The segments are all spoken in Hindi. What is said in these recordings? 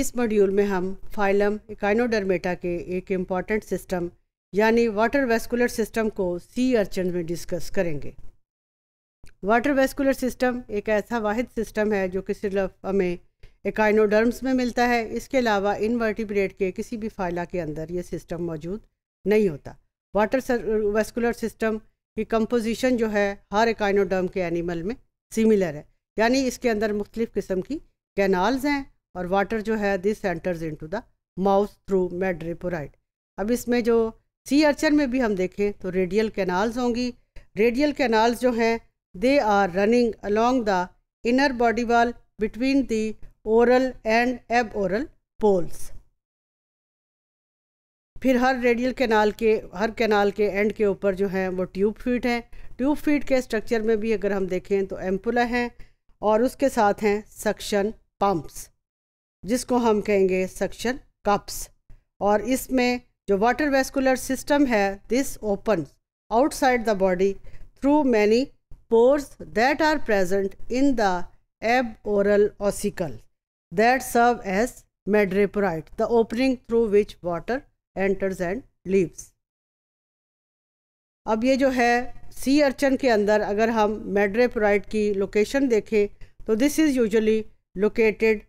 इस मॉड्यूल में हम फाइलम इकाइनोडर्मेटा के एक इम्पॉर्टेंट सिस्टम यानी वाटर वेस्कुलर सिस्टम को सी अर्चन में डिस्कस करेंगे वाटर वेस्कुलर सिस्टम एक ऐसा वाहिद सिस्टम है जो कि सिर्फ हमें एकाइनोडर्म्स में मिलता है इसके अलावा इनवर्टिब्रेट के किसी भी फाइला के अंदर ये सिस्टम मौजूद नहीं होता वाटर वेस्कुलर सिस्टम की कंपोजिशन जो है हर एकाइनोडर्म के एनिमल में सिमिलर है यानी इसके अंदर मुख्तलिफ़ किस्म की कैनाल्स हैं और वाटर जो है this enters into the mouth through madreporite अब इसमें जो सी अर्चन में भी हम देखें तो रेडियल कैनाल्स होंगी रेडियल कैनाल्स जो हैं they are running along the inner body wall between the oral and aboral poles फिर हर रेडियल कैनाल के हर कैनाल के एंड के ऊपर जो हैं वो ट्यूब फीट हैं ट्यूब फीट के स्ट्रक्चर में भी अगर हम देखें तो एम्पुला हैं और उसके साथ हैं सक्शन पम्प्स जिसको हम कहेंगे सक्शन कप्स और इसमें जो वाटर वेस्कुलर सिस्टम है this open outside the body through many pores that are present in the aboral ossicle that serve as madreporite the opening through which water enters and leaves अब ये जो है सी अर्चन के अंदर अगर हम मेड्रेपोराइट की लोकेशन देखें तो this is usually located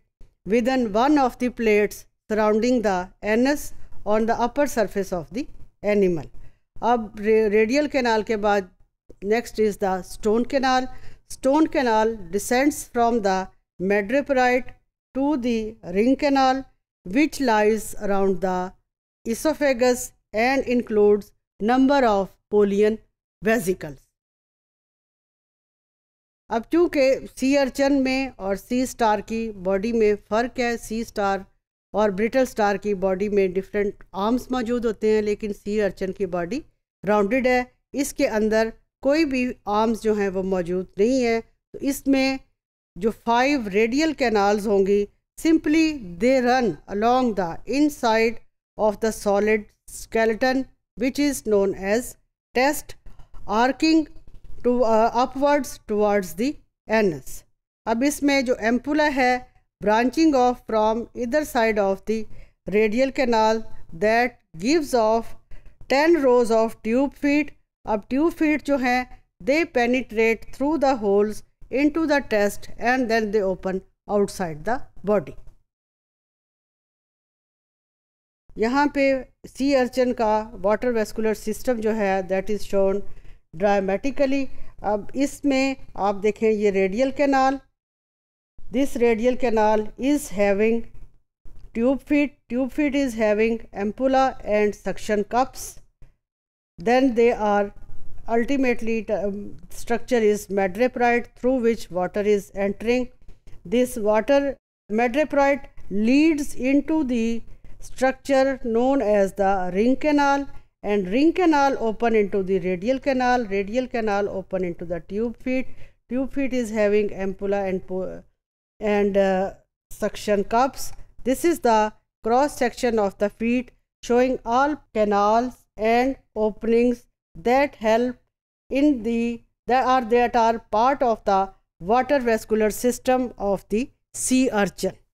within one of the plates surrounding the anus on the upper surface of the animal. अब radial canal, के बाद next is the stone canal stone canal descends from the to the ring canal, which lies around the esophagus and includes number of pollen vesicles. अब चूँकि सी अर्चन में और सी स्टार की बॉडी में फ़र्क है सी स्टार और ब्रिटल स्टार की बॉडी में डिफरेंट आर्म्स मौजूद होते हैं लेकिन सी अर्चन की बॉडी राउंडेड है इसके अंदर कोई भी आर्म्स जो हैं वो मौजूद नहीं है तो इसमें जो फाइव रेडियल कैनाल्स होंगी simply they run along the inside of the solid skeleton which is known as test arching to upwards towards the anus अब इसमें जो एम्पुला है ब्रांचिंग ऑफ फ्रॉम इधर side of the radial canal that gives off ten rows of tube feet अब ट्यूब फीट जो हैं they penetrate through the holes into the test and then they open outside the body यहाँ पे सी अर्चन का वाटर वेस्कुलर सिस्टम जो है दैट इज़ शोन ड्रामेटिकली अब इसमें आप देखें ये radial canal this radial canal is having tube feet tube feet is having ampulla and suction cups then they are ultimately um, structure is madreprite through which water is entering this water madreprite leads into the structure known as the ring canal and ring canal open into the radial canal radial canal open into the tube feet tube feet is having ampulla and and uh, suction cups this is the cross section of the feet showing all canals and openings that help in the that are that are part of the water vascular system of the sea urchin